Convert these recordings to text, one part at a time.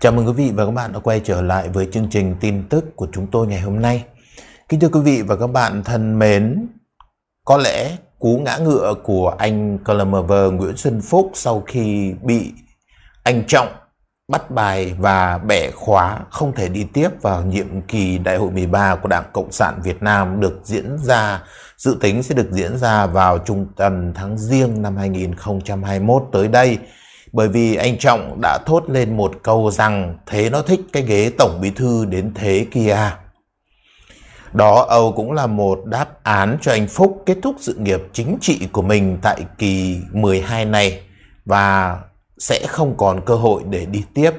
Chào mừng quý vị và các bạn đã quay trở lại với chương trình tin tức của chúng tôi ngày hôm nay. Kính thưa quý vị và các bạn thân mến, có lẽ cú ngã ngựa của anh Clemever Nguyễn Xuân Phúc sau khi bị anh Trọng bắt bài và bẻ khóa không thể đi tiếp vào nhiệm kỳ Đại hội 13 của Đảng Cộng sản Việt Nam được diễn ra, dự tính sẽ được diễn ra vào trung tuần tháng riêng năm 2021 tới đây bởi vì anh Trọng đã thốt lên một câu rằng thế nó thích cái ghế tổng bí thư đến thế kia. Đó Âu cũng là một đáp án cho anh Phúc kết thúc sự nghiệp chính trị của mình tại kỳ 12 này và sẽ không còn cơ hội để đi tiếp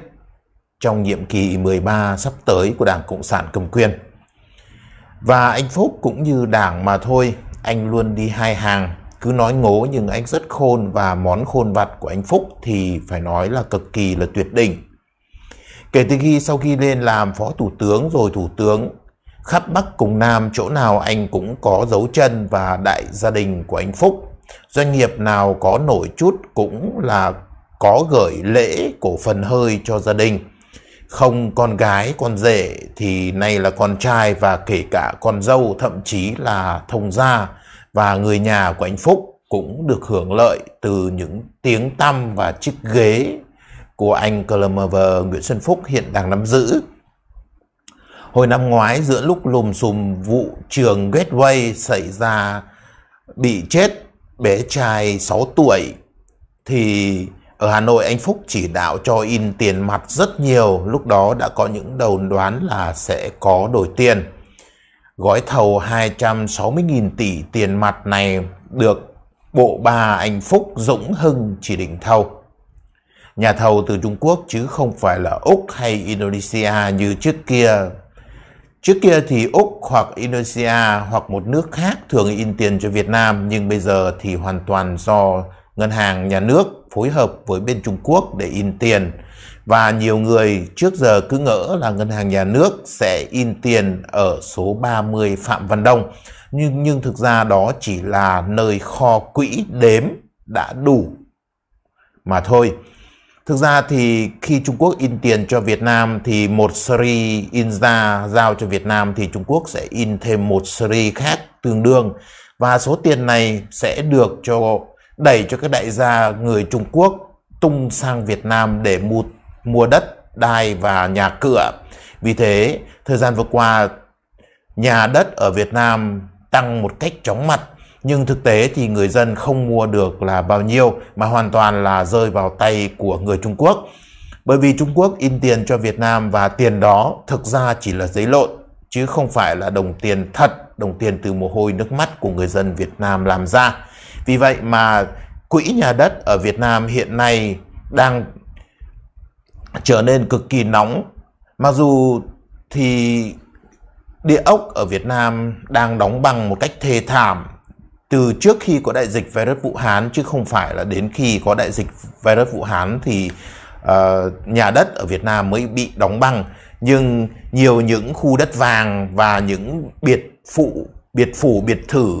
trong nhiệm kỳ 13 sắp tới của Đảng Cộng sản cầm quyền. Và anh Phúc cũng như Đảng mà thôi, anh luôn đi hai hàng cứ nói ngố nhưng anh rất khôn và món khôn vặt của anh Phúc thì phải nói là cực kỳ là tuyệt đỉnh. Kể từ khi sau khi lên làm phó thủ tướng rồi thủ tướng khắp Bắc cùng Nam chỗ nào anh cũng có dấu chân và đại gia đình của anh Phúc. Doanh nghiệp nào có nổi chút cũng là có gửi lễ cổ phần hơi cho gia đình. Không con gái, con rể thì nay là con trai và kể cả con dâu thậm chí là thông gia và người nhà của anh Phúc cũng được hưởng lợi từ những tiếng tăm và chiếc ghế của anh Clemover Nguyễn Xuân Phúc hiện đang nắm giữ. Hồi năm ngoái giữa lúc lùm xùm vụ trường Gateway xảy ra bị chết bé trai 6 tuổi thì ở Hà Nội anh Phúc chỉ đạo cho in tiền mặt rất nhiều, lúc đó đã có những đầu đoán là sẽ có đổi tiền. Gói thầu 260.000 tỷ tiền mặt này được Bộ Ba Anh Phúc Dũng Hưng chỉ định thầu. Nhà thầu từ Trung Quốc chứ không phải là Úc hay Indonesia như trước kia. Trước kia thì Úc hoặc Indonesia hoặc một nước khác thường in tiền cho Việt Nam nhưng bây giờ thì hoàn toàn do ngân hàng nhà nước phối hợp với bên Trung Quốc để in tiền và nhiều người trước giờ cứ ngỡ là ngân hàng nhà nước sẽ in tiền ở số 30 Phạm Văn Đông. Nhưng, nhưng thực ra đó chỉ là nơi kho quỹ đếm đã đủ mà thôi. Thực ra thì khi Trung Quốc in tiền cho Việt Nam thì một series in ra giao cho Việt Nam thì Trung Quốc sẽ in thêm một series khác tương đương và số tiền này sẽ được cho đẩy cho các đại gia người Trung Quốc tung sang Việt Nam để mua mua đất, đai và nhà cửa. Vì thế, thời gian vừa qua, nhà đất ở Việt Nam tăng một cách chóng mặt. Nhưng thực tế thì người dân không mua được là bao nhiêu mà hoàn toàn là rơi vào tay của người Trung Quốc. Bởi vì Trung Quốc in tiền cho Việt Nam và tiền đó thực ra chỉ là giấy lộn chứ không phải là đồng tiền thật, đồng tiền từ mồ hôi nước mắt của người dân Việt Nam làm ra. Vì vậy mà quỹ nhà đất ở Việt Nam hiện nay đang trở nên cực kỳ nóng. Mặc dù thì địa ốc ở Việt Nam đang đóng băng một cách thê thảm từ trước khi có đại dịch virus Vũ Hán chứ không phải là đến khi có đại dịch virus Vũ Hán thì uh, nhà đất ở Việt Nam mới bị đóng băng nhưng nhiều những khu đất vàng và những biệt phụ biệt phủ biệt thự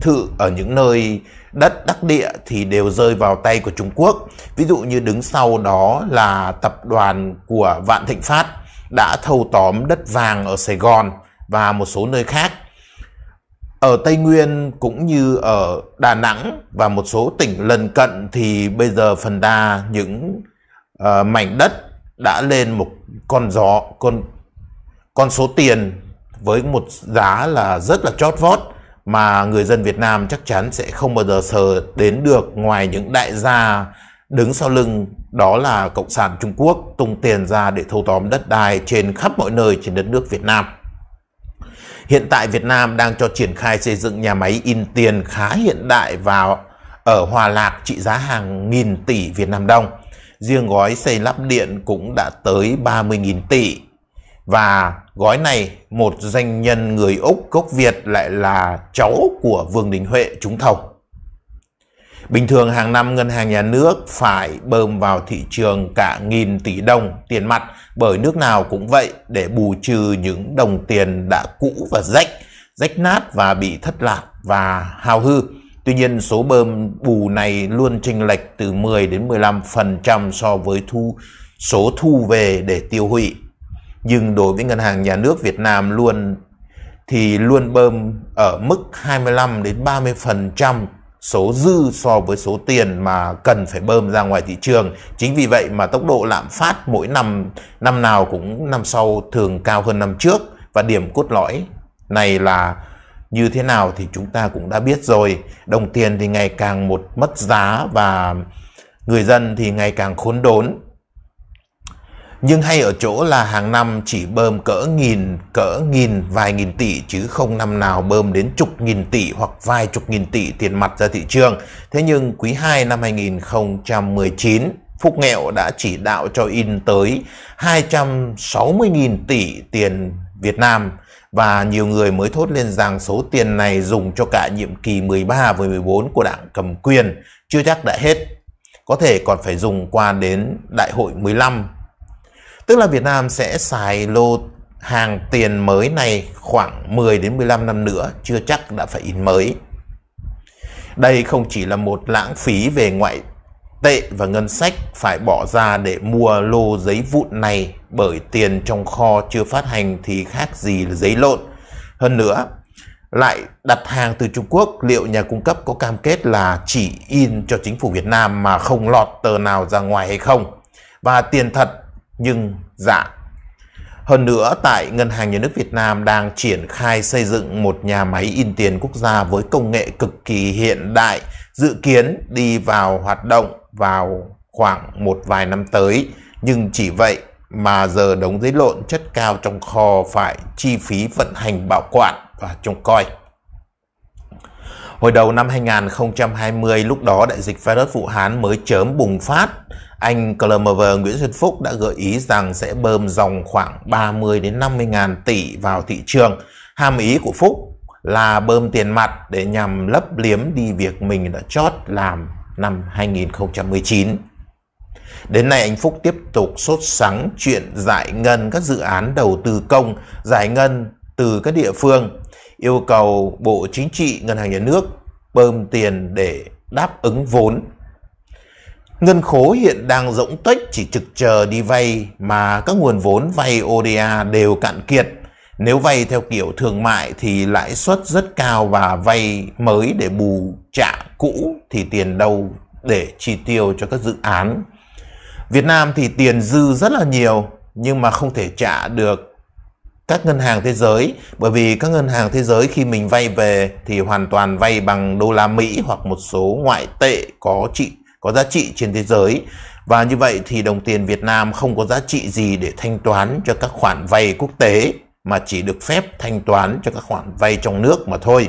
thự ở những nơi đất đắc địa thì đều rơi vào tay của Trung Quốc. Ví dụ như đứng sau đó là tập đoàn của Vạn Thịnh Phát đã thâu tóm đất vàng ở Sài Gòn và một số nơi khác. Ở Tây Nguyên cũng như ở Đà Nẵng và một số tỉnh lân cận thì bây giờ phần đa những uh, mảnh đất đã lên một con gió con con số tiền với một giá là rất là chót vót mà người dân Việt Nam chắc chắn sẽ không bao giờ sờ đến được ngoài những đại gia đứng sau lưng đó là Cộng sản Trung Quốc tung tiền ra để thâu tóm đất đai trên khắp mọi nơi trên đất nước Việt Nam. Hiện tại Việt Nam đang cho triển khai xây dựng nhà máy in tiền khá hiện đại vào ở Hòa Lạc trị giá hàng nghìn tỷ Việt Nam đồng. Riêng gói xây lắp điện cũng đã tới 30.000 tỷ và gói này một doanh nhân người Úc gốc Việt lại là cháu của Vương Đình Huệ trúng thầu. Bình thường hàng năm ngân hàng nhà nước phải bơm vào thị trường cả nghìn tỷ đồng tiền mặt bởi nước nào cũng vậy để bù trừ những đồng tiền đã cũ và rách, rách nát và bị thất lạc và hao hư. Tuy nhiên số bơm bù này luôn chênh lệch từ 10 đến 15% so với thu số thu về để tiêu hủy nhưng đối với ngân hàng nhà nước Việt Nam luôn thì luôn bơm ở mức 25 đến 30% số dư so với số tiền mà cần phải bơm ra ngoài thị trường. Chính vì vậy mà tốc độ lạm phát mỗi năm năm nào cũng năm sau thường cao hơn năm trước và điểm cốt lõi này là như thế nào thì chúng ta cũng đã biết rồi. Đồng tiền thì ngày càng một mất giá và người dân thì ngày càng khốn đốn nhưng hay ở chỗ là hàng năm chỉ bơm cỡ nghìn, cỡ nghìn, vài nghìn tỷ chứ không năm nào bơm đến chục nghìn tỷ hoặc vài chục nghìn tỷ tiền mặt ra thị trường. Thế nhưng quý 2 năm 2019, Phúc Nghẹo đã chỉ đạo cho in tới 260.000 tỷ tiền Việt Nam và nhiều người mới thốt lên rằng số tiền này dùng cho cả nhiệm kỳ 13 với 14 của đảng cầm quyền chưa chắc đã hết. Có thể còn phải dùng qua đến đại hội 15 Tức là Việt Nam sẽ xài lô hàng tiền mới này khoảng 10 đến 15 năm nữa chưa chắc đã phải in mới. Đây không chỉ là một lãng phí về ngoại tệ và ngân sách phải bỏ ra để mua lô giấy vụn này bởi tiền trong kho chưa phát hành thì khác gì là giấy lộn. Hơn nữa, lại đặt hàng từ Trung Quốc, liệu nhà cung cấp có cam kết là chỉ in cho chính phủ Việt Nam mà không lọt tờ nào ra ngoài hay không? Và tiền thật nhưng dạ. Hơn nữa, tại Ngân hàng Nhà nước Việt Nam đang triển khai xây dựng một nhà máy in tiền quốc gia với công nghệ cực kỳ hiện đại, dự kiến đi vào hoạt động vào khoảng một vài năm tới. Nhưng chỉ vậy mà giờ đống giấy lộn chất cao trong kho phải chi phí vận hành bảo quản và trông coi. Hồi đầu năm 2020, lúc đó đại dịch virus Vũ Hán mới chớm bùng phát, anh Clemever Nguyễn Xuân Phúc đã gợi ý rằng sẽ bơm dòng khoảng 30 đến 50 ngàn tỷ vào thị trường. Hàm ý của Phúc là bơm tiền mặt để nhằm lấp liếm đi việc mình đã chót làm năm 2019. Đến nay anh Phúc tiếp tục sốt sắng chuyện giải ngân các dự án đầu tư công, giải ngân từ các địa phương yêu cầu Bộ Chính trị Ngân hàng Nhà nước bơm tiền để đáp ứng vốn. Ngân khố hiện đang rỗng tuếch chỉ trực chờ đi vay mà các nguồn vốn vay ODA đều cạn kiệt. Nếu vay theo kiểu thương mại thì lãi suất rất cao và vay mới để bù trả cũ thì tiền đâu để chi tiêu cho các dự án. Việt Nam thì tiền dư rất là nhiều nhưng mà không thể trả được các ngân hàng thế giới bởi vì các ngân hàng thế giới khi mình vay về thì hoàn toàn vay bằng đô la Mỹ hoặc một số ngoại tệ có trị có giá trị trên thế giới và như vậy thì đồng tiền Việt Nam không có giá trị gì để thanh toán cho các khoản vay quốc tế mà chỉ được phép thanh toán cho các khoản vay trong nước mà thôi.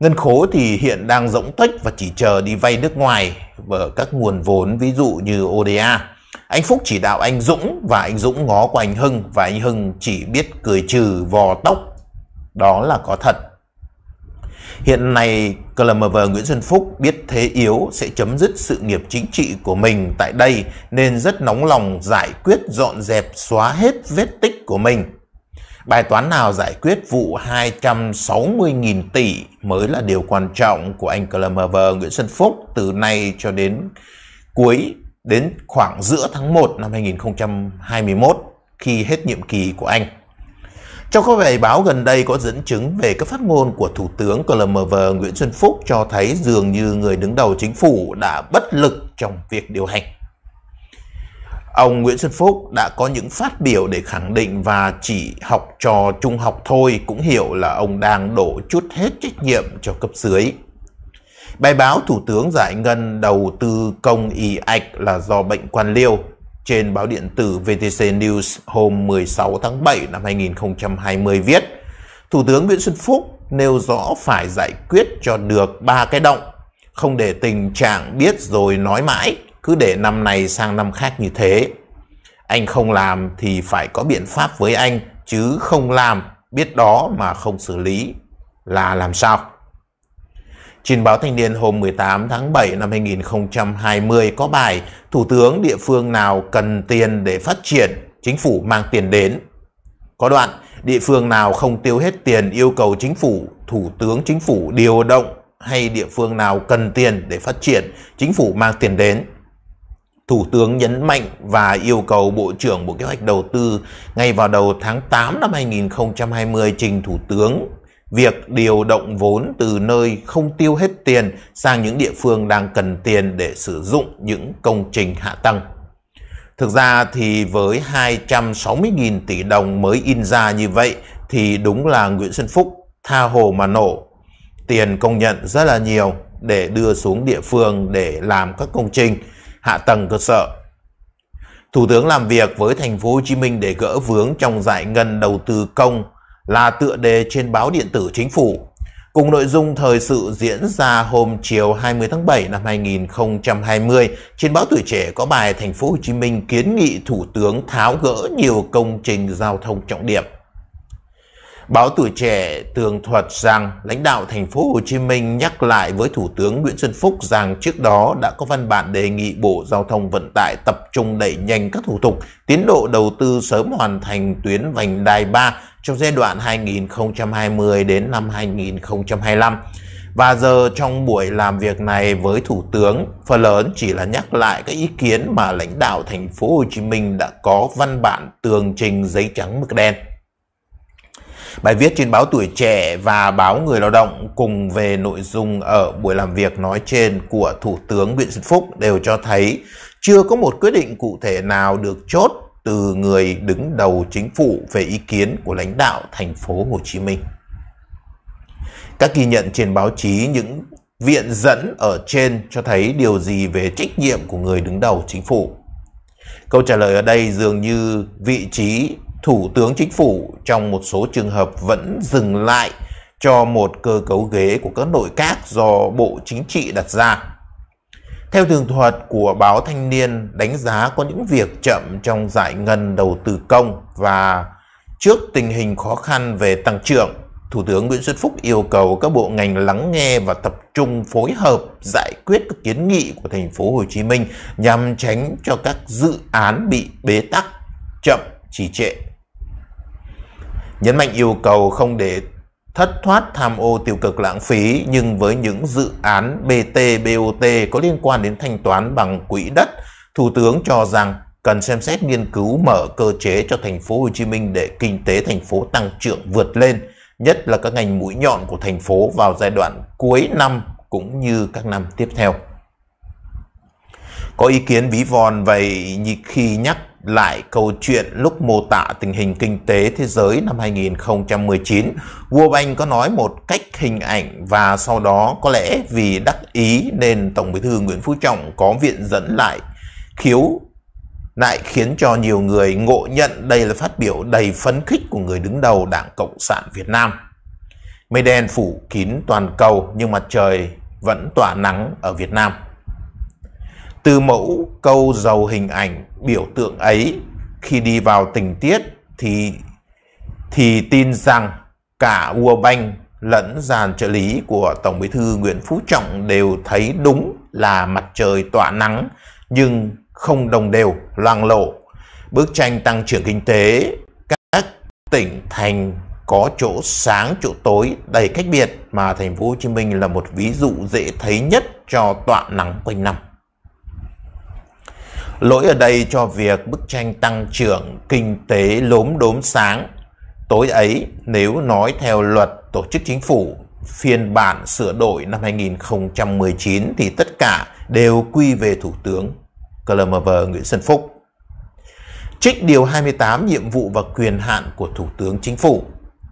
Ngân khố thì hiện đang rỗng tuếch và chỉ chờ đi vay nước ngoài ở các nguồn vốn ví dụ như ODA. Anh Phúc chỉ đạo anh Dũng và anh Dũng ngó qua anh Hưng và anh Hưng chỉ biết cười trừ vò tóc. Đó là có thật. Hiện nay, CLMV Nguyễn Xuân Phúc biết thế yếu sẽ chấm dứt sự nghiệp chính trị của mình tại đây nên rất nóng lòng giải quyết dọn dẹp xóa hết vết tích của mình. Bài toán nào giải quyết vụ 260.000 tỷ mới là điều quan trọng của anh CLMV Nguyễn Xuân Phúc từ nay cho đến cuối đến khoảng giữa tháng 1 năm 2021 khi hết nhiệm kỳ của anh. Trong các bài báo gần đây có dẫn chứng về các phát ngôn của Thủ tướng CLMV Nguyễn Xuân Phúc cho thấy dường như người đứng đầu chính phủ đã bất lực trong việc điều hành. Ông Nguyễn Xuân Phúc đã có những phát biểu để khẳng định và chỉ học trò trung học thôi cũng hiểu là ông đang đổ chút hết trách nhiệm cho cấp dưới Bài báo Thủ tướng giải ngân đầu tư công y ạch là do bệnh quan liêu trên báo điện tử VTC News hôm 16 tháng 7 năm 2020 viết Thủ tướng Nguyễn Xuân Phúc nêu rõ phải giải quyết cho được ba cái động không để tình trạng biết rồi nói mãi cứ để năm này sang năm khác như thế anh không làm thì phải có biện pháp với anh chứ không làm biết đó mà không xử lý là làm sao trên báo Thanh niên hôm 18 tháng 7 năm 2020 có bài Thủ tướng địa phương nào cần tiền để phát triển, chính phủ mang tiền đến. Có đoạn, địa phương nào không tiêu hết tiền yêu cầu chính phủ, thủ tướng chính phủ điều động hay địa phương nào cần tiền để phát triển, chính phủ mang tiền đến. Thủ tướng nhấn mạnh và yêu cầu Bộ trưởng Bộ Kế hoạch Đầu tư ngay vào đầu tháng 8 năm 2020 trình Thủ tướng việc điều động vốn từ nơi không tiêu hết tiền sang những địa phương đang cần tiền để sử dụng những công trình hạ tầng. Thực ra thì với 260.000 tỷ đồng mới in ra như vậy thì đúng là Nguyễn Xuân Phúc tha hồ mà nổ. Tiền công nhận rất là nhiều để đưa xuống địa phương để làm các công trình hạ tầng cơ sở. Thủ tướng làm việc với thành phố Hồ Chí Minh để gỡ vướng trong giải ngân đầu tư công là tựa đề trên báo điện tử chính phủ, cùng nội dung thời sự diễn ra hôm chiều 20 tháng 7 năm 2020 trên báo Tuổi Trẻ có bài Thành phố Hồ Chí Minh kiến nghị Thủ tướng tháo gỡ nhiều công trình giao thông trọng điểm. Báo Tuổi Trẻ tường thuật rằng lãnh đạo thành phố Hồ Chí Minh nhắc lại với Thủ tướng Nguyễn Xuân Phúc rằng trước đó đã có văn bản đề nghị Bộ Giao thông Vận tải tập trung đẩy nhanh các thủ tục, tiến độ đầu tư sớm hoàn thành tuyến vành đai 3 trong giai đoạn 2020 đến năm 2025. Và giờ trong buổi làm việc này với Thủ tướng, phần lớn chỉ là nhắc lại các ý kiến mà lãnh đạo thành phố Hồ Chí Minh đã có văn bản tường trình giấy trắng mực đen. Bài viết trên báo Tuổi Trẻ và báo Người Lao Động cùng về nội dung ở buổi làm việc nói trên của Thủ tướng Nguyễn Xuân Phúc đều cho thấy chưa có một quyết định cụ thể nào được chốt từ người đứng đầu chính phủ về ý kiến của lãnh đạo thành phố Hồ Chí Minh. Các ghi nhận trên báo chí những viện dẫn ở trên cho thấy điều gì về trách nhiệm của người đứng đầu chính phủ. Câu trả lời ở đây dường như vị trí thủ tướng chính phủ trong một số trường hợp vẫn dừng lại cho một cơ cấu ghế của các nội các do Bộ Chính trị đặt ra. Theo tường thuật của báo Thanh Niên đánh giá có những việc chậm trong giải ngân đầu tư công và trước tình hình khó khăn về tăng trưởng, Thủ tướng Nguyễn Xuân Phúc yêu cầu các bộ ngành lắng nghe và tập trung phối hợp giải quyết các kiến nghị của thành phố Hồ Chí Minh nhằm tránh cho các dự án bị bế tắc, chậm, trì trệ. Nhấn mạnh yêu cầu không để thất thoát tham ô tiêu cực lãng phí nhưng với những dự án BT, BOT có liên quan đến thanh toán bằng quỹ đất, Thủ tướng cho rằng cần xem xét nghiên cứu mở cơ chế cho thành phố Hồ Chí Minh để kinh tế thành phố tăng trưởng vượt lên, nhất là các ngành mũi nhọn của thành phố vào giai đoạn cuối năm cũng như các năm tiếp theo. Có ý kiến ví von vậy khi nhắc lại câu chuyện lúc mô tả tình hình kinh tế thế giới năm 2019, World Bank có nói một cách hình ảnh và sau đó có lẽ vì đắc ý nên Tổng Bí thư Nguyễn Phú Trọng có viện dẫn lại khiếu lại khiến cho nhiều người ngộ nhận đây là phát biểu đầy phấn khích của người đứng đầu Đảng Cộng sản Việt Nam. Mây đen phủ kín toàn cầu nhưng mặt trời vẫn tỏa nắng ở Việt Nam. Từ mẫu câu giàu hình ảnh biểu tượng ấy khi đi vào tình tiết thì thì tin rằng cả World Bank lẫn dàn trợ lý của Tổng Bí thư Nguyễn Phú Trọng đều thấy đúng là mặt trời tỏa nắng nhưng không đồng đều, loang lộ. Bức tranh tăng trưởng kinh tế các tỉnh thành có chỗ sáng chỗ tối đầy cách biệt mà thành phố Hồ Chí Minh là một ví dụ dễ thấy nhất cho tọa nắng quanh năm. Lỗi ở đây cho việc bức tranh tăng trưởng kinh tế lốm đốm sáng. Tối ấy, nếu nói theo luật tổ chức chính phủ phiên bản sửa đổi năm 2019 thì tất cả đều quy về Thủ tướng CLMV Nguyễn Xuân Phúc. Trích điều 28 nhiệm vụ và quyền hạn của Thủ tướng Chính phủ.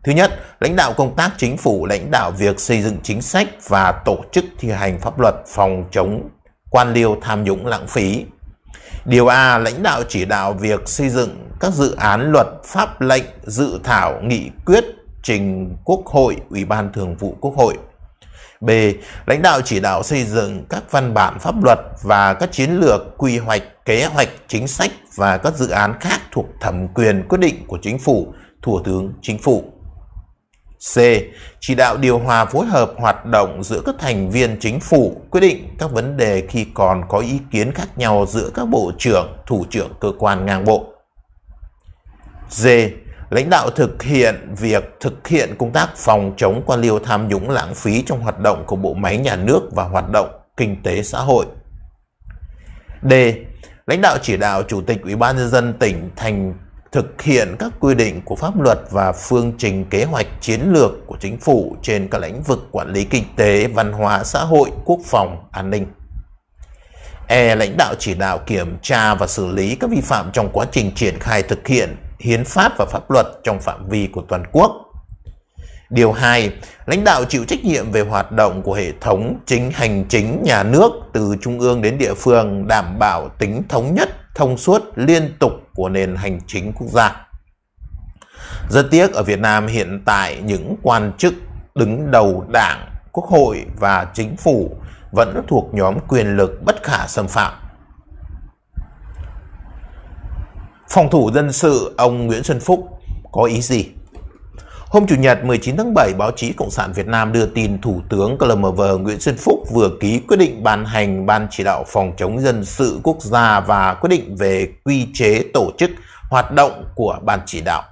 Thứ nhất, lãnh đạo công tác chính phủ, lãnh đạo việc xây dựng chính sách và tổ chức thi hành pháp luật phòng chống quan liêu tham nhũng lãng phí, Điều A. Lãnh đạo chỉ đạo việc xây dựng các dự án luật, pháp lệnh, dự thảo, nghị quyết, trình Quốc hội, Ủy ban Thường vụ Quốc hội. B. Lãnh đạo chỉ đạo xây dựng các văn bản pháp luật và các chiến lược, quy hoạch, kế hoạch, chính sách và các dự án khác thuộc thẩm quyền quyết định của Chính phủ, Thủ tướng Chính phủ. C. Chỉ đạo điều hòa phối hợp hoạt động giữa các thành viên chính phủ, quyết định các vấn đề khi còn có ý kiến khác nhau giữa các bộ trưởng, thủ trưởng cơ quan ngang bộ. D. Lãnh đạo thực hiện việc thực hiện công tác phòng chống quan liêu tham nhũng lãng phí trong hoạt động của bộ máy nhà nước và hoạt động kinh tế xã hội. D. Lãnh đạo chỉ đạo Chủ tịch Ủy ban nhân dân tỉnh thành thực hiện các quy định của pháp luật và phương trình kế hoạch chiến lược của chính phủ trên các lĩnh vực quản lý kinh tế, văn hóa, xã hội, quốc phòng, an ninh. E. Lãnh đạo chỉ đạo kiểm tra và xử lý các vi phạm trong quá trình triển khai thực hiện hiến pháp và pháp luật trong phạm vi của toàn quốc. Điều 2. Lãnh đạo chịu trách nhiệm về hoạt động của hệ thống chính hành chính nhà nước từ trung ương đến địa phương đảm bảo tính thống nhất thông suốt liên tục của nền hành chính quốc gia. Rất tiếc ở Việt Nam hiện tại những quan chức đứng đầu đảng, quốc hội và chính phủ vẫn thuộc nhóm quyền lực bất khả xâm phạm. Phòng thủ dân sự ông Nguyễn Xuân Phúc có ý gì? Hôm Chủ nhật 19 tháng 7, báo chí Cộng sản Việt Nam đưa tin Thủ tướng CLMV Nguyễn Xuân Phúc vừa ký quyết định ban hành Ban Chỉ đạo Phòng chống dân sự quốc gia và quyết định về quy chế tổ chức hoạt động của Ban Chỉ đạo.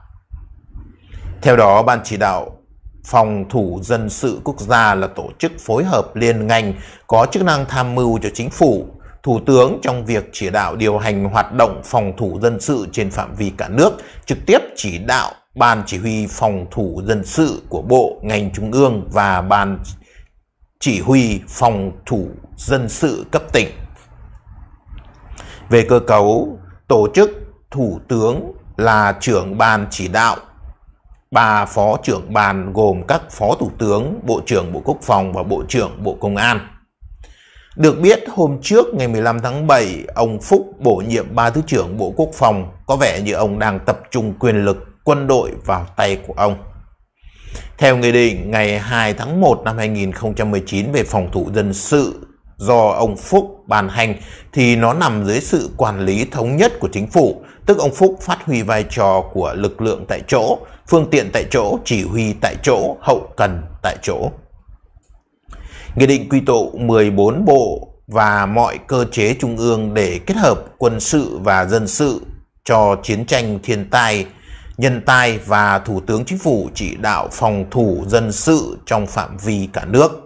Theo đó, Ban Chỉ đạo Phòng thủ dân sự quốc gia là tổ chức phối hợp liên ngành có chức năng tham mưu cho chính phủ, Thủ tướng trong việc chỉ đạo điều hành hoạt động phòng thủ dân sự trên phạm vi cả nước, trực tiếp chỉ đạo Ban Chỉ huy Phòng thủ Dân sự của Bộ ngành Trung ương và Ban Chỉ huy Phòng thủ Dân sự cấp tỉnh. Về cơ cấu, tổ chức Thủ tướng là trưởng ban chỉ đạo ba phó trưởng ban gồm các phó thủ tướng, bộ trưởng Bộ Quốc phòng và bộ trưởng Bộ Công an. Được biết hôm trước ngày 15 tháng 7, ông Phúc bổ nhiệm ba thứ trưởng Bộ Quốc phòng có vẻ như ông đang tập trung quyền lực quân đội vào tay của ông. Theo nghị định ngày 2 tháng 1 năm 2019 về phòng thủ dân sự do ông Phúc ban hành thì nó nằm dưới sự quản lý thống nhất của chính phủ, tức ông Phúc phát huy vai trò của lực lượng tại chỗ, phương tiện tại chỗ, chỉ huy tại chỗ, hậu cần tại chỗ. Nghị định quy tụ 14 bộ và mọi cơ chế trung ương để kết hợp quân sự và dân sự cho chiến tranh thiên tai nhân tài và Thủ tướng Chính phủ chỉ đạo phòng thủ dân sự trong phạm vi cả nước.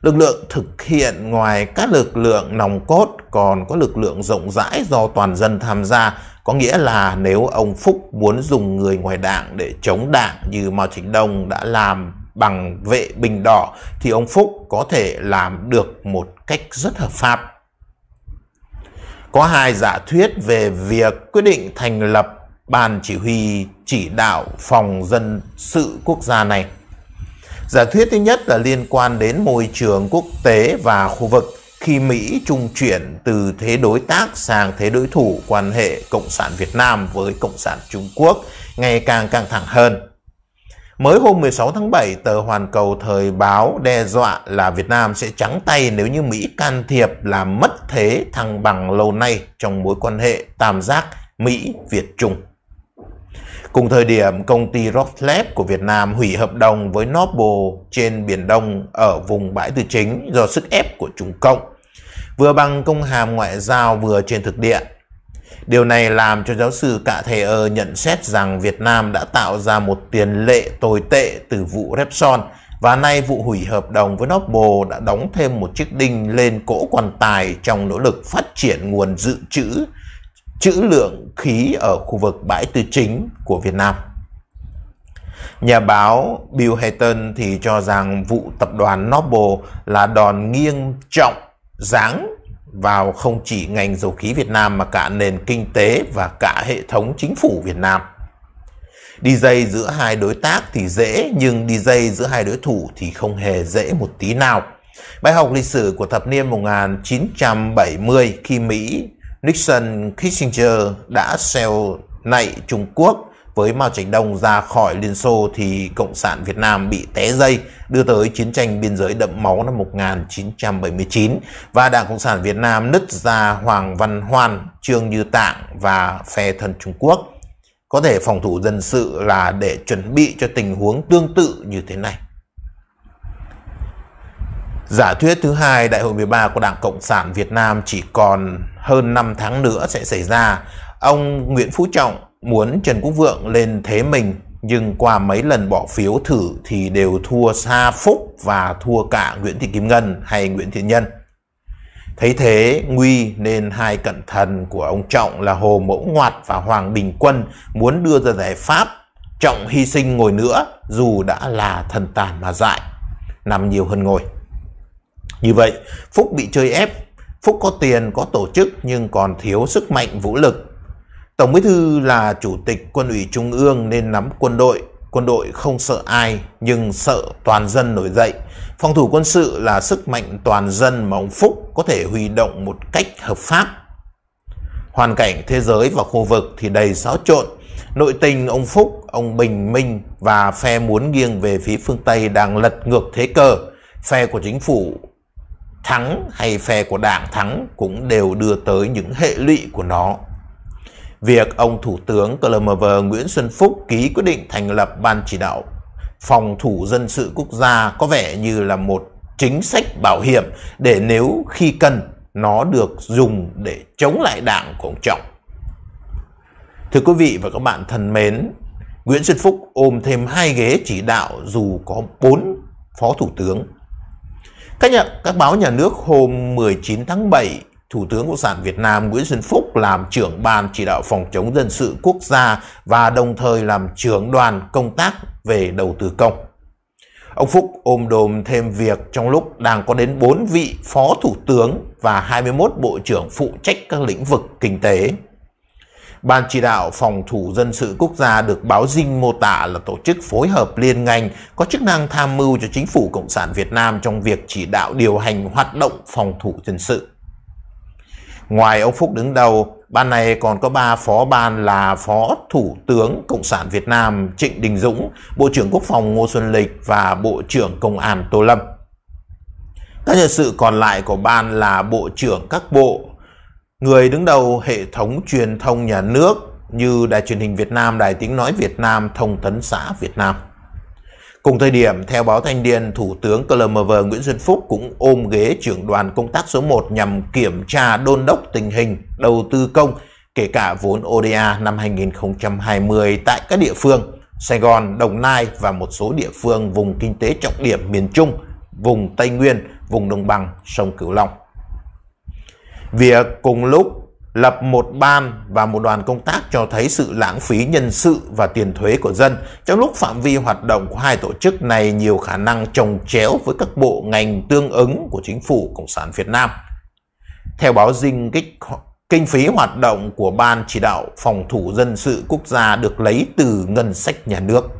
Lực lượng thực hiện ngoài các lực lượng nòng cốt còn có lực lượng rộng rãi do toàn dân tham gia, có nghĩa là nếu ông Phúc muốn dùng người ngoài đảng để chống đảng như Mao Chính Đông đã làm bằng vệ bình đỏ thì ông Phúc có thể làm được một cách rất hợp pháp. Có hai giả thuyết về việc quyết định thành lập Ban chỉ huy chỉ đạo phòng dân sự quốc gia này. Giả thuyết thứ nhất là liên quan đến môi trường quốc tế và khu vực khi Mỹ trung chuyển từ thế đối tác sang thế đối thủ quan hệ Cộng sản Việt Nam với Cộng sản Trung Quốc ngày càng căng thẳng hơn. Mới hôm 16 tháng 7, tờ Hoàn Cầu Thời báo đe dọa là Việt Nam sẽ trắng tay nếu như Mỹ can thiệp làm mất thế thăng bằng lâu nay trong mối quan hệ tam giác Mỹ-Việt-Trung. Cùng thời điểm, công ty Roslab của Việt Nam hủy hợp đồng với Noble trên Biển Đông ở vùng bãi tư chính do sức ép của Trung Cộng, vừa bằng công hàm ngoại giao vừa trên thực địa. Điều này làm cho giáo sư Cạ Thề Ơ nhận xét rằng Việt Nam đã tạo ra một tiền lệ tồi tệ từ vụ Repson và nay vụ hủy hợp đồng với Noble đã đóng thêm một chiếc đinh lên cỗ quan tài trong nỗ lực phát triển nguồn dự trữ trữ lượng khí ở khu vực bãi tư chính của Việt Nam. Nhà báo Bill Hayton thì cho rằng vụ tập đoàn Noble là đòn nghiêng trọng giáng vào không chỉ ngành dầu khí Việt Nam mà cả nền kinh tế và cả hệ thống chính phủ Việt Nam. Đi dây giữa hai đối tác thì dễ nhưng đi dây giữa hai đối thủ thì không hề dễ một tí nào. Bài học lịch sử của thập niên 1970 khi Mỹ Nixon Kissinger đã xeo nạy Trung Quốc với Mao Trạch Đông ra khỏi Liên Xô thì Cộng sản Việt Nam bị té dây đưa tới chiến tranh biên giới đậm máu năm 1979 và Đảng Cộng sản Việt Nam nứt ra Hoàng Văn Hoan, Trương Như Tạng và phe thân Trung Quốc. Có thể phòng thủ dân sự là để chuẩn bị cho tình huống tương tự như thế này. Giả thuyết thứ hai Đại hội 13 của Đảng Cộng sản Việt Nam chỉ còn hơn 5 tháng nữa sẽ xảy ra. Ông Nguyễn Phú Trọng muốn Trần Quốc Vượng lên thế mình nhưng qua mấy lần bỏ phiếu thử thì đều thua xa Phúc và thua cả Nguyễn Thị Kim Ngân hay Nguyễn Thiện Nhân. Thấy thế, Nguy nên hai cận thần của ông Trọng là Hồ Mẫu Ngoạt và Hoàng Bình Quân muốn đưa ra giải pháp Trọng hy sinh ngồi nữa dù đã là thần tàn mà dại, nằm nhiều hơn ngồi. Như vậy, Phúc bị chơi ép Phúc có tiền, có tổ chức nhưng còn thiếu sức mạnh vũ lực. Tổng bí thư là chủ tịch quân ủy trung ương nên nắm quân đội. Quân đội không sợ ai nhưng sợ toàn dân nổi dậy. Phòng thủ quân sự là sức mạnh toàn dân mà ông Phúc có thể huy động một cách hợp pháp. Hoàn cảnh thế giới và khu vực thì đầy xáo trộn. Nội tình ông Phúc, ông Bình Minh và phe muốn nghiêng về phía phương Tây đang lật ngược thế cờ. Phe của chính phủ thắng hay phe của đảng thắng cũng đều đưa tới những hệ lụy của nó. Việc ông Thủ tướng Clover Nguyễn Xuân Phúc ký quyết định thành lập Ban Chỉ đạo Phòng Thủ Dân sự Quốc gia có vẻ như là một chính sách bảo hiểm để nếu khi cần nó được dùng để chống lại đảng của ông Trọng. Thưa quý vị và các bạn thân mến, Nguyễn Xuân Phúc ôm thêm hai ghế chỉ đạo dù có bốn phó thủ tướng các, nhà, các báo nhà nước hôm 19 tháng 7, Thủ tướng Cộng sản Việt Nam Nguyễn Xuân Phúc làm trưởng ban chỉ đạo phòng chống dân sự quốc gia và đồng thời làm trưởng đoàn công tác về đầu tư công. Ông Phúc ôm đồm thêm việc trong lúc đang có đến 4 vị phó thủ tướng và 21 bộ trưởng phụ trách các lĩnh vực kinh tế. Ban chỉ đạo phòng thủ dân sự quốc gia được báo dinh mô tả là tổ chức phối hợp liên ngành có chức năng tham mưu cho chính phủ Cộng sản Việt Nam trong việc chỉ đạo điều hành hoạt động phòng thủ dân sự. Ngoài ông Phúc đứng đầu, ban này còn có ba phó ban là Phó Thủ tướng Cộng sản Việt Nam Trịnh Đình Dũng, Bộ trưởng Quốc phòng Ngô Xuân Lịch và Bộ trưởng Công an Tô Lâm. Các nhân sự còn lại của ban là Bộ trưởng các bộ người đứng đầu hệ thống truyền thông nhà nước như Đài truyền hình Việt Nam, Đài tiếng nói Việt Nam, Thông tấn xã Việt Nam. Cùng thời điểm, theo báo Thanh Điền, Thủ tướng CLMV Nguyễn Xuân Phúc cũng ôm ghế trưởng đoàn công tác số 1 nhằm kiểm tra đôn đốc tình hình đầu tư công, kể cả vốn ODA năm 2020 tại các địa phương Sài Gòn, Đồng Nai và một số địa phương vùng kinh tế trọng điểm miền Trung, vùng Tây Nguyên, vùng Đồng Bằng, sông Cửu Long. Việc cùng lúc lập một ban và một đoàn công tác cho thấy sự lãng phí nhân sự và tiền thuế của dân trong lúc phạm vi hoạt động của hai tổ chức này nhiều khả năng trồng chéo với các bộ ngành tương ứng của chính phủ Cộng sản Việt Nam. Theo báo dinh kích Kinh phí hoạt động của Ban Chỉ đạo Phòng thủ Dân sự Quốc gia được lấy từ ngân sách nhà nước.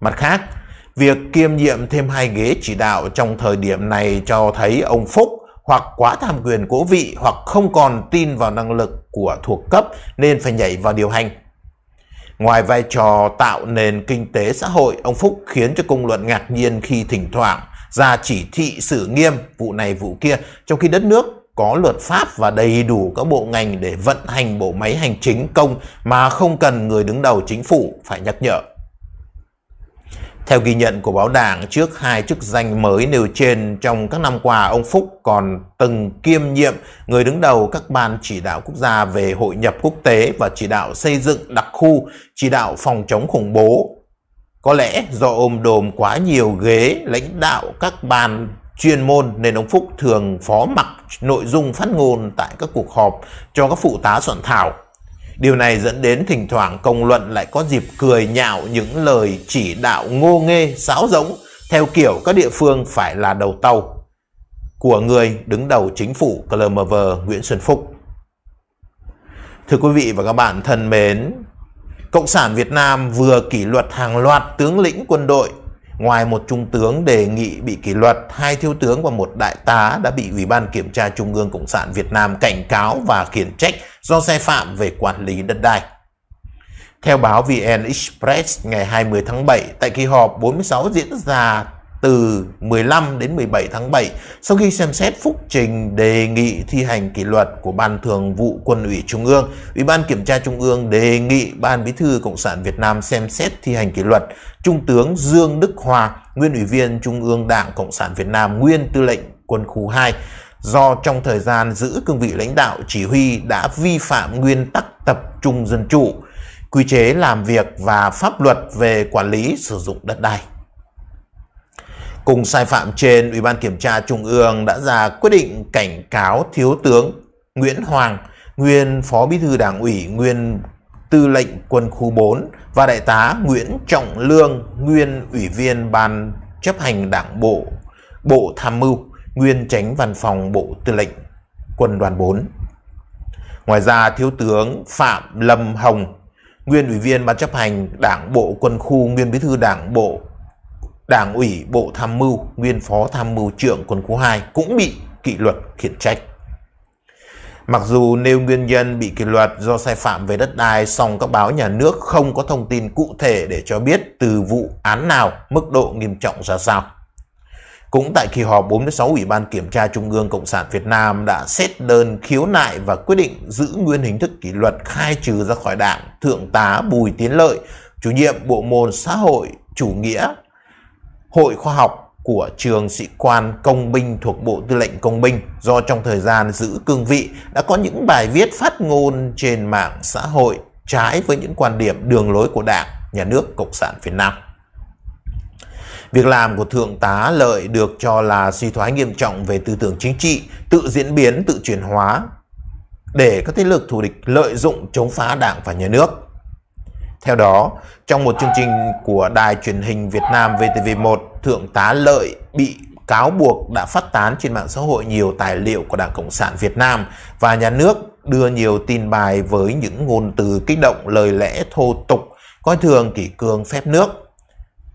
Mặt khác, việc kiêm nhiệm thêm hai ghế chỉ đạo trong thời điểm này cho thấy ông Phúc hoặc quá tham quyền cố vị hoặc không còn tin vào năng lực của thuộc cấp nên phải nhảy vào điều hành. Ngoài vai trò tạo nền kinh tế xã hội, ông Phúc khiến cho công luận ngạc nhiên khi thỉnh thoảng ra chỉ thị xử nghiêm vụ này vụ kia, trong khi đất nước có luật pháp và đầy đủ các bộ ngành để vận hành bộ máy hành chính công mà không cần người đứng đầu chính phủ phải nhắc nhở. Theo ghi nhận của báo Đảng, trước hai chức danh mới nêu trên trong các năm qua, ông Phúc còn từng kiêm nhiệm người đứng đầu các ban chỉ đạo quốc gia về hội nhập quốc tế và chỉ đạo xây dựng đặc khu, chỉ đạo phòng chống khủng bố. Có lẽ do ôm đồm quá nhiều ghế lãnh đạo các ban chuyên môn nên ông Phúc thường phó mặc nội dung phát ngôn tại các cuộc họp cho các phụ tá soạn thảo. Điều này dẫn đến thỉnh thoảng công luận lại có dịp cười nhạo những lời chỉ đạo ngô nghê, sáo rỗng theo kiểu các địa phương phải là đầu tàu của người đứng đầu chính phủ CLMV Nguyễn Xuân Phúc. Thưa quý vị và các bạn thân mến, Cộng sản Việt Nam vừa kỷ luật hàng loạt tướng lĩnh quân đội Ngoài một trung tướng đề nghị bị kỷ luật, hai thiếu tướng và một đại tá đã bị Ủy ban Kiểm tra Trung ương Cộng sản Việt Nam cảnh cáo và khiển trách do sai phạm về quản lý đất đai. Theo báo VN Express ngày 20 tháng 7, tại kỳ họp 46 diễn ra từ 15 đến 17 tháng 7 sau khi xem xét phúc trình đề nghị thi hành kỷ luật của Ban Thường vụ Quân ủy Trung ương, Ủy ban Kiểm tra Trung ương đề nghị Ban Bí thư Cộng sản Việt Nam xem xét thi hành kỷ luật Trung tướng Dương Đức Hòa, nguyên Ủy viên Trung ương Đảng Cộng sản Việt Nam, nguyên Tư lệnh Quân khu 2 do trong thời gian giữ cương vị lãnh đạo chỉ huy đã vi phạm nguyên tắc tập trung dân chủ, quy chế làm việc và pháp luật về quản lý sử dụng đất đai cùng sai phạm trên, Ủy ban Kiểm tra Trung ương đã ra quyết định cảnh cáo Thiếu tướng Nguyễn Hoàng, nguyên Phó Bí thư Đảng ủy, nguyên Tư lệnh Quân khu 4 và Đại tá Nguyễn Trọng Lương, nguyên Ủy viên Ban chấp hành Đảng Bộ, Bộ Tham mưu, nguyên Tránh Văn phòng Bộ Tư lệnh Quân đoàn 4. Ngoài ra, Thiếu tướng Phạm Lâm Hồng, nguyên Ủy viên Ban chấp hành Đảng Bộ Quân khu, nguyên Bí thư Đảng Bộ, Đảng ủy Bộ Tham mưu, nguyên Phó Tham mưu trưởng quân khu 2 cũng bị kỷ luật khiển trách. Mặc dù nêu nguyên nhân bị kỷ luật do sai phạm về đất đai, song các báo nhà nước không có thông tin cụ thể để cho biết từ vụ án nào, mức độ nghiêm trọng ra sao. Cũng tại kỳ họp 46 Ủy ban Kiểm tra Trung ương Cộng sản Việt Nam đã xét đơn khiếu nại và quyết định giữ nguyên hình thức kỷ luật khai trừ ra khỏi đảng Thượng tá Bùi Tiến Lợi, chủ nhiệm Bộ môn Xã hội Chủ nghĩa Hội khoa học của trường sĩ quan công binh thuộc Bộ Tư lệnh Công binh do trong thời gian giữ cương vị đã có những bài viết phát ngôn trên mạng xã hội trái với những quan điểm đường lối của Đảng, Nhà nước Cộng sản Việt Nam. Việc làm của Thượng tá Lợi được cho là suy thoái nghiêm trọng về tư tưởng chính trị, tự diễn biến, tự chuyển hóa để các thế lực thù địch lợi dụng chống phá Đảng và Nhà nước. Theo đó, trong một chương trình của đài truyền hình Việt Nam VTV1, Thượng tá Lợi bị cáo buộc đã phát tán trên mạng xã hội nhiều tài liệu của Đảng Cộng sản Việt Nam và nhà nước đưa nhiều tin bài với những ngôn từ kích động lời lẽ thô tục, coi thường kỷ cương phép nước,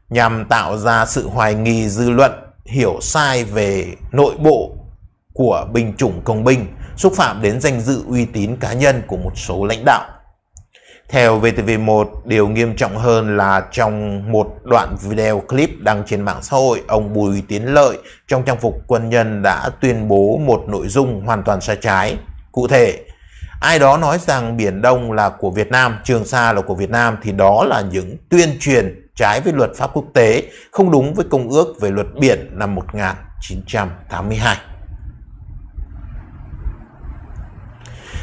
nhằm tạo ra sự hoài nghi dư luận, hiểu sai về nội bộ của binh chủng công binh, xúc phạm đến danh dự uy tín cá nhân của một số lãnh đạo. Theo VTV1, điều nghiêm trọng hơn là trong một đoạn video clip đăng trên mạng xã hội, ông Bùi Tiến Lợi trong trang phục quân nhân đã tuyên bố một nội dung hoàn toàn sai trái. Cụ thể, ai đó nói rằng Biển Đông là của Việt Nam, Trường Sa là của Việt Nam thì đó là những tuyên truyền trái với luật pháp quốc tế, không đúng với Công ước về luật biển năm 1982.